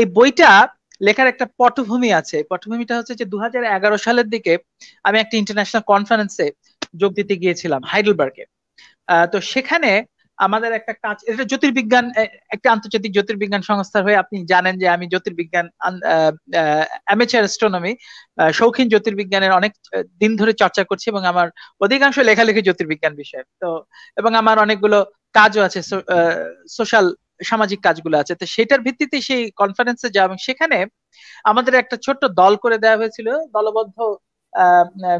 এই বইটা লেখার একটা পটভূমি আছে পটভূমিটা হচ্ছে যে দু সালের দিকে আমি একটা ইন্টারন্যাশনাল কনফারেন্সে যোগ দিতে গিয়েছিলাম হাইডেলবার্গে তো সেখানে আমাদের একটা কাজ এটা জ্যোতির্বিজ্ঞান একটা আন্তর্জাতিক জ্যোতির্বিজ্ঞান সংস্থার হয়ে আপনি জানেন যে আমি জ্যোতির্বিজ্ঞান অ্যামেচার অ্যাস্ট্রোনমি শৌখিন জ্যোতির্বিজ্ঞানের অনেক দিন ধরে চর্চা করছি এবং আমার অধিকাংশ লেখালেখি জ্যোতির্বিজ্ঞান বিষয়ে তো এবং আমার অনেকগুলো কাজও আছে সোশ্যাল সামাজিক কাজগুলো আছে তো সেটার ভিত্তিতে সেই কনফারেন্সে যাওয়া এবং সেখানে আমাদের একটা ছোট্ট দল করে দেওয়া হয়েছিল দলবদ্ধ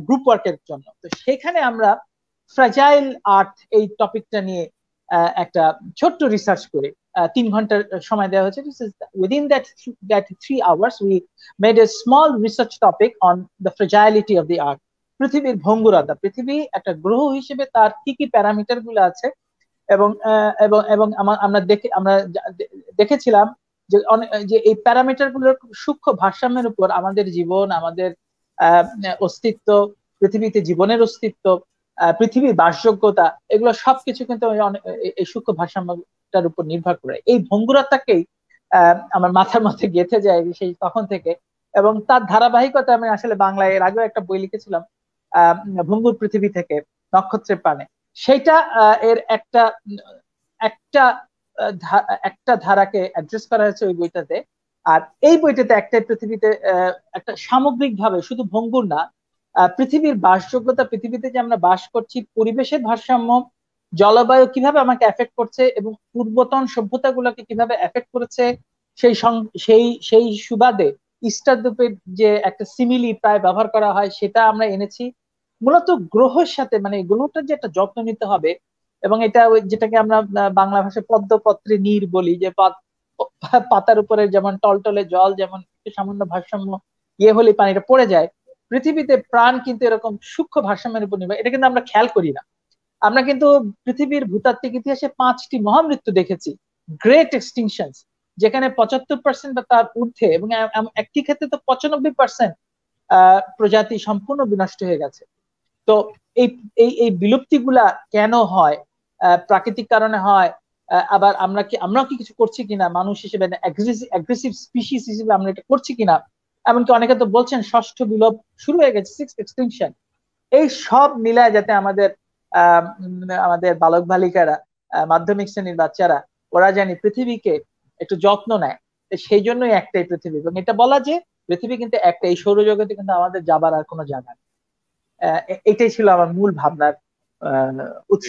গ্রুপ ওয়ার্কের জন্য তো সেখানে আমরা ফ্রাজাইল আর্থ এই টপিকটা নিয়ে একটা ছোট্ট রিসার্চ করে তিন ঘন্টার সময় দেওয়া হয়েছে within that that three hours we made a small research topic on the fragility of the earth পৃথিবীর ভঙ্গুরতা পৃথিবী একটা গ্রহ হিসেবে তার কি কি প্যারামিটার গুলো আছে এবং এবং এবং আমরা দেখে আমরা দেখেছিলাম যে যে এই প্যারামিটার গুলোর সূক্ষ্ম ভারসাম্যের উপর আমাদের জীবন আমাদের অস্তিত্ব পৃথিবীতে জীবনের অস্তিত্ব পৃথিবীর বাসযোগ্যতা এগুলো সবকিছু কিন্তু এই সূক্ষ্ম ভারসাম্যটার উপর নির্ভর করে এই ভঙ্গুরতাকেই আমার মাথার মধ্যে গেঁথে যায় সেই তখন থেকে এবং তার ধারাবাহিকতা আমি আসলে বাংলায় এর আগেও একটা বই লিখেছিলাম আহ ভঙ্গুর পৃথিবী থেকে নক্ষত্রের পানে সেটা এর একটা একটা একটা ধারাকে অ্যাড্রেস করা হয়েছে ওই বইটাতে আর এই বইটাতে একটা পৃথিবীতে একটা সামগ্রিকভাবে শুধু ভঙ্গুর না পৃথিবীর বাসযোগ্যতা পৃথিবীতে যে আমরা বাস করছি পরিবেশের ভারসাম্য জলবায়ু কিভাবে আমাকে এফেক্ট করছে এবং পূর্বতন সভ্যতাগুলোকে কিভাবে এফেক্ট করেছে সেই সেই সেই সুবাদে ইস্টার দ্বীপের যে একটা সিমিলি প্রায় ব্যবহার করা হয় সেটা আমরা এনেছি মূলত গ্রহের সাথে মানে গ্রহটার যে একটা যত্ন নিতে হবে এবং এটা যেটাকে আমরা বাংলা ভাষায় পদ্মপত্রী নীর বলি যে পাতার উপরে যেমন টলটলে জল যেমন সামান্য ভারসাম্য ইয়ে হলে পানিটা পড়ে যায় পৃথিবীতে প্রাণ কিন্তু এরকম সূক্ষ্ম ভারসাম্যের উপর নির্ভর এটা কিন্তু আমরা খেয়াল করি না আমরা কিন্তু পৃথিবীর ভূতাত্ত্বিক ইতিহাসে পাঁচটি মহামৃত্যু দেখেছি গ্রেট এক্সটিংশন যেখানে পঁচাত্তর পার্সেন্ট বা তার ঊর্ধ্বে এবং একটি ক্ষেত্রে তো পঁচানব্বই পার্সেন্ট প্রজাতি সম্পূর্ণ বিনষ্ট হয়ে গেছে তো এই এই বিলুপ্তিগুলা কেন হয় প্রাকৃতিক কারণে হয় আবার আমরা কি আমরা কি কিছু করছি কিনা মানুষ হিসেবে অ্যাগ্রেসিভ স্পিসিস হিসেবে আমরা এটা করছি কিনা এমনকি অনেকে তো বলছেন ষষ্ঠ বিলোপ শুরু হয়ে গেছে সিক্স এক্সটেনশন এই সব মিলায় যাতে আমাদের আমাদের বালক বালিকারা মাধ্যমিক শ্রেণীর বাচ্চারা ওরা জানি পৃথিবীকে একটু যত্ন নেয় সেই জন্যই একটাই পৃথিবী এবং এটা বলা যে পৃথিবী কিন্তু একটা এই সৌরজগতে কিন্তু আমাদের যাবার আর কোনো জায়গা নেই এটাই ছিল আমার মূল ভাবনার উৎস